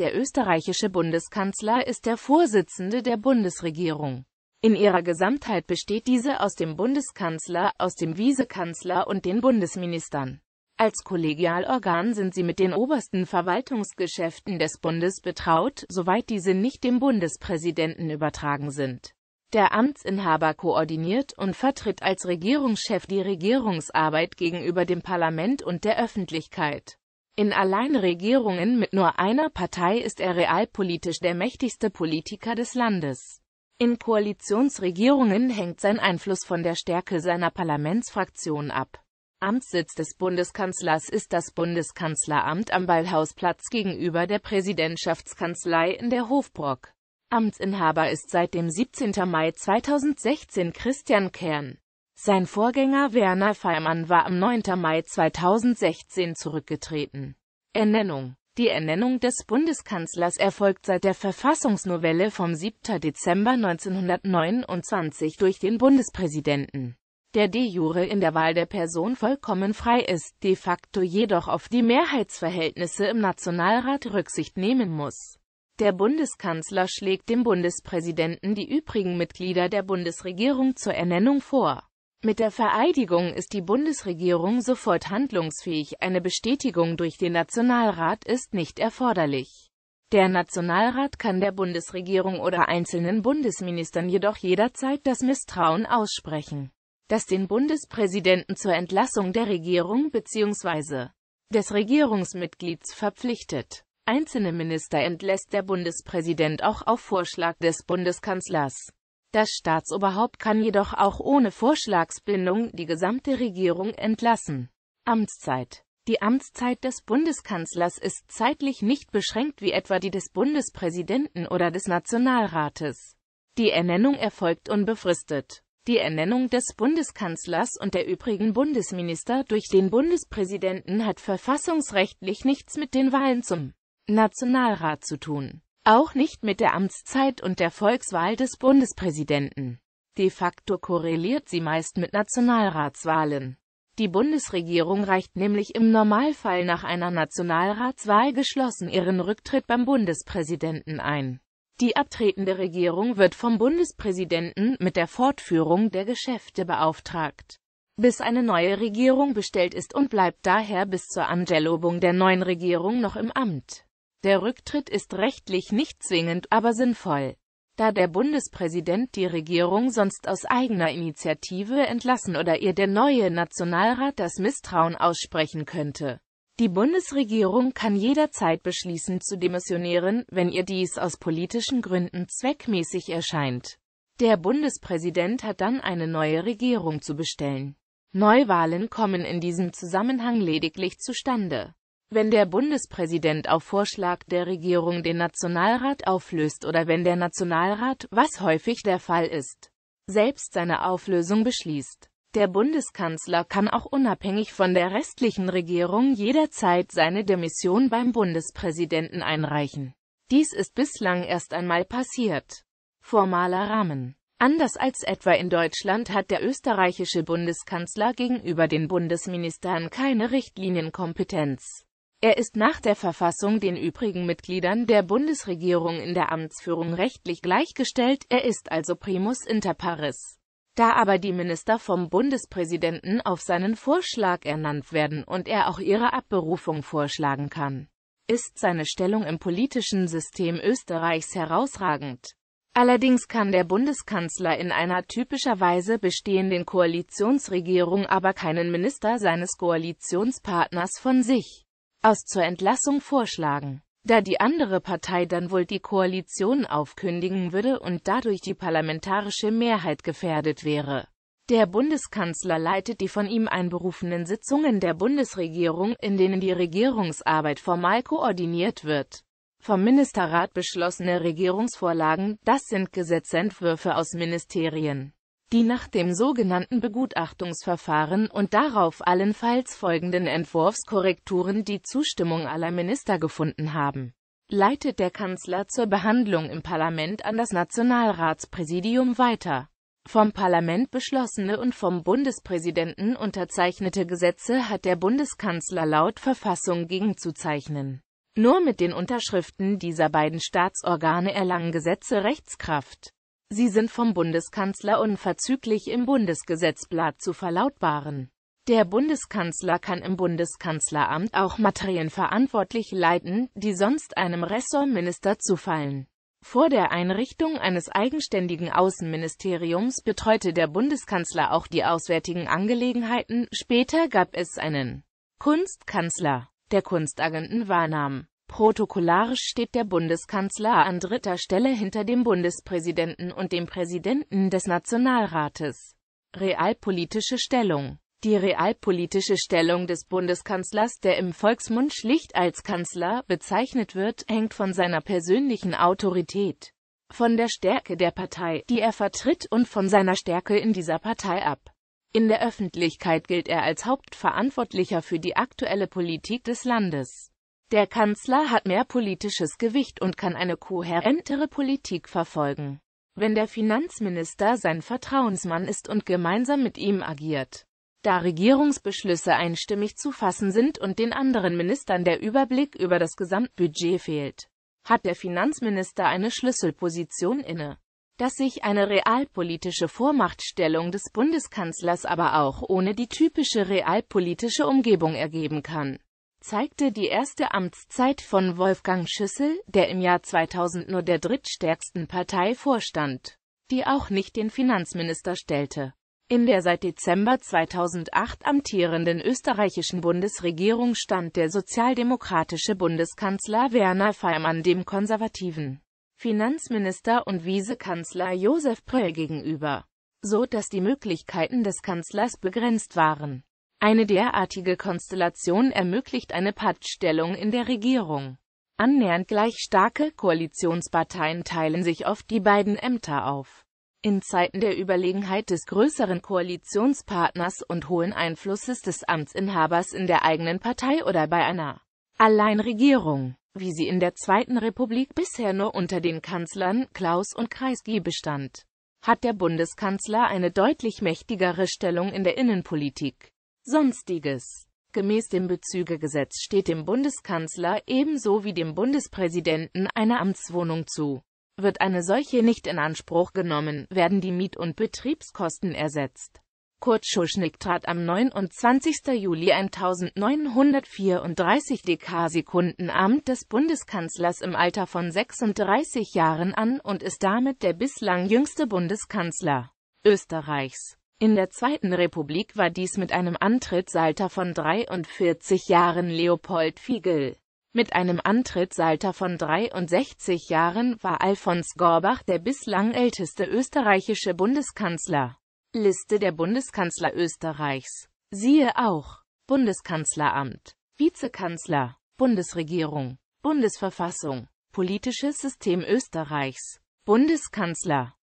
Der österreichische Bundeskanzler ist der Vorsitzende der Bundesregierung. In ihrer Gesamtheit besteht diese aus dem Bundeskanzler, aus dem Vizekanzler und den Bundesministern. Als Kollegialorgan sind sie mit den obersten Verwaltungsgeschäften des Bundes betraut, soweit diese nicht dem Bundespräsidenten übertragen sind. Der Amtsinhaber koordiniert und vertritt als Regierungschef die Regierungsarbeit gegenüber dem Parlament und der Öffentlichkeit. In allein Regierungen mit nur einer Partei ist er realpolitisch der mächtigste Politiker des Landes. In Koalitionsregierungen hängt sein Einfluss von der Stärke seiner Parlamentsfraktion ab. Amtssitz des Bundeskanzlers ist das Bundeskanzleramt am Ballhausplatz gegenüber der Präsidentschaftskanzlei in der Hofbrock. Amtsinhaber ist seit dem 17. Mai 2016 Christian Kern. Sein Vorgänger Werner Feimann war am 9. Mai 2016 zurückgetreten. Ernennung Die Ernennung des Bundeskanzlers erfolgt seit der Verfassungsnovelle vom 7. Dezember 1929 durch den Bundespräsidenten der de jure in der Wahl der Person vollkommen frei ist, de facto jedoch auf die Mehrheitsverhältnisse im Nationalrat Rücksicht nehmen muss. Der Bundeskanzler schlägt dem Bundespräsidenten die übrigen Mitglieder der Bundesregierung zur Ernennung vor. Mit der Vereidigung ist die Bundesregierung sofort handlungsfähig, eine Bestätigung durch den Nationalrat ist nicht erforderlich. Der Nationalrat kann der Bundesregierung oder einzelnen Bundesministern jedoch jederzeit das Misstrauen aussprechen, das den Bundespräsidenten zur Entlassung der Regierung bzw. des Regierungsmitglieds verpflichtet. Einzelne Minister entlässt der Bundespräsident auch auf Vorschlag des Bundeskanzlers. Das Staatsoberhaupt kann jedoch auch ohne Vorschlagsbindung die gesamte Regierung entlassen. Amtszeit Die Amtszeit des Bundeskanzlers ist zeitlich nicht beschränkt wie etwa die des Bundespräsidenten oder des Nationalrates. Die Ernennung erfolgt unbefristet. Die Ernennung des Bundeskanzlers und der übrigen Bundesminister durch den Bundespräsidenten hat verfassungsrechtlich nichts mit den Wahlen zum Nationalrat zu tun. Auch nicht mit der Amtszeit und der Volkswahl des Bundespräsidenten. De facto korreliert sie meist mit Nationalratswahlen. Die Bundesregierung reicht nämlich im Normalfall nach einer Nationalratswahl geschlossen ihren Rücktritt beim Bundespräsidenten ein. Die abtretende Regierung wird vom Bundespräsidenten mit der Fortführung der Geschäfte beauftragt. Bis eine neue Regierung bestellt ist und bleibt daher bis zur Angelobung der neuen Regierung noch im Amt. Der Rücktritt ist rechtlich nicht zwingend, aber sinnvoll, da der Bundespräsident die Regierung sonst aus eigener Initiative entlassen oder ihr der neue Nationalrat das Misstrauen aussprechen könnte. Die Bundesregierung kann jederzeit beschließen zu demissionieren, wenn ihr dies aus politischen Gründen zweckmäßig erscheint. Der Bundespräsident hat dann eine neue Regierung zu bestellen. Neuwahlen kommen in diesem Zusammenhang lediglich zustande. Wenn der Bundespräsident auf Vorschlag der Regierung den Nationalrat auflöst oder wenn der Nationalrat, was häufig der Fall ist, selbst seine Auflösung beschließt. Der Bundeskanzler kann auch unabhängig von der restlichen Regierung jederzeit seine Demission beim Bundespräsidenten einreichen. Dies ist bislang erst einmal passiert. Formaler Rahmen Anders als etwa in Deutschland hat der österreichische Bundeskanzler gegenüber den Bundesministern keine Richtlinienkompetenz. Er ist nach der Verfassung den übrigen Mitgliedern der Bundesregierung in der Amtsführung rechtlich gleichgestellt, er ist also primus inter pares. Da aber die Minister vom Bundespräsidenten auf seinen Vorschlag ernannt werden und er auch ihre Abberufung vorschlagen kann, ist seine Stellung im politischen System Österreichs herausragend. Allerdings kann der Bundeskanzler in einer typischerweise bestehenden Koalitionsregierung aber keinen Minister seines Koalitionspartners von sich aus zur Entlassung vorschlagen. Da die andere Partei dann wohl die Koalition aufkündigen würde und dadurch die parlamentarische Mehrheit gefährdet wäre. Der Bundeskanzler leitet die von ihm einberufenen Sitzungen der Bundesregierung, in denen die Regierungsarbeit formal koordiniert wird. Vom Ministerrat beschlossene Regierungsvorlagen, das sind Gesetzentwürfe aus Ministerien die nach dem sogenannten Begutachtungsverfahren und darauf allenfalls folgenden Entwurfskorrekturen die Zustimmung aller Minister gefunden haben leitet der Kanzler zur Behandlung im Parlament an das Nationalratspräsidium weiter. Vom Parlament beschlossene und vom Bundespräsidenten unterzeichnete Gesetze hat der Bundeskanzler laut Verfassung gegenzuzeichnen. Nur mit den Unterschriften dieser beiden Staatsorgane erlangen Gesetze Rechtskraft. Sie sind vom Bundeskanzler unverzüglich im Bundesgesetzblatt zu verlautbaren. Der Bundeskanzler kann im Bundeskanzleramt auch Materien verantwortlich leiten, die sonst einem Ressortminister zufallen. Vor der Einrichtung eines eigenständigen Außenministeriums betreute der Bundeskanzler auch die auswärtigen Angelegenheiten, später gab es einen Kunstkanzler, der Kunstagenten wahrnahm. Protokollarisch steht der Bundeskanzler an dritter Stelle hinter dem Bundespräsidenten und dem Präsidenten des Nationalrates. Realpolitische Stellung Die realpolitische Stellung des Bundeskanzlers, der im Volksmund schlicht als Kanzler bezeichnet wird, hängt von seiner persönlichen Autorität, von der Stärke der Partei, die er vertritt und von seiner Stärke in dieser Partei ab. In der Öffentlichkeit gilt er als Hauptverantwortlicher für die aktuelle Politik des Landes. Der Kanzler hat mehr politisches Gewicht und kann eine kohärentere Politik verfolgen. Wenn der Finanzminister sein Vertrauensmann ist und gemeinsam mit ihm agiert, da Regierungsbeschlüsse einstimmig zu fassen sind und den anderen Ministern der Überblick über das Gesamtbudget fehlt, hat der Finanzminister eine Schlüsselposition inne. Dass sich eine realpolitische Vormachtstellung des Bundeskanzlers aber auch ohne die typische realpolitische Umgebung ergeben kann zeigte die erste Amtszeit von Wolfgang Schüssel, der im Jahr 2000 nur der drittstärksten Partei vorstand, die auch nicht den Finanzminister stellte. In der seit Dezember 2008 amtierenden österreichischen Bundesregierung stand der sozialdemokratische Bundeskanzler Werner Faymann dem konservativen Finanzminister und Vizekanzler Josef Pröll gegenüber, so dass die Möglichkeiten des Kanzlers begrenzt waren. Eine derartige Konstellation ermöglicht eine Pattstellung in der Regierung. Annähernd gleich starke Koalitionsparteien teilen sich oft die beiden Ämter auf. In Zeiten der Überlegenheit des größeren Koalitionspartners und hohen Einflusses des Amtsinhabers in der eigenen Partei oder bei einer Alleinregierung, wie sie in der Zweiten Republik bisher nur unter den Kanzlern Klaus und Kreisky bestand, hat der Bundeskanzler eine deutlich mächtigere Stellung in der Innenpolitik. Sonstiges Gemäß dem Bezügegesetz steht dem Bundeskanzler ebenso wie dem Bundespräsidenten eine Amtswohnung zu. Wird eine solche nicht in Anspruch genommen, werden die Miet- und Betriebskosten ersetzt. Kurt Schuschnigg trat am 29. Juli 1934 dk Amt des Bundeskanzlers im Alter von 36 Jahren an und ist damit der bislang jüngste Bundeskanzler Österreichs. In der Zweiten Republik war dies mit einem Antrittsalter von 43 Jahren Leopold Fiegel. Mit einem Antrittsalter von 63 Jahren war Alfons Gorbach der bislang älteste österreichische Bundeskanzler. Liste der Bundeskanzler Österreichs. Siehe auch Bundeskanzleramt, Vizekanzler, Bundesregierung, Bundesverfassung, Politisches System Österreichs, Bundeskanzler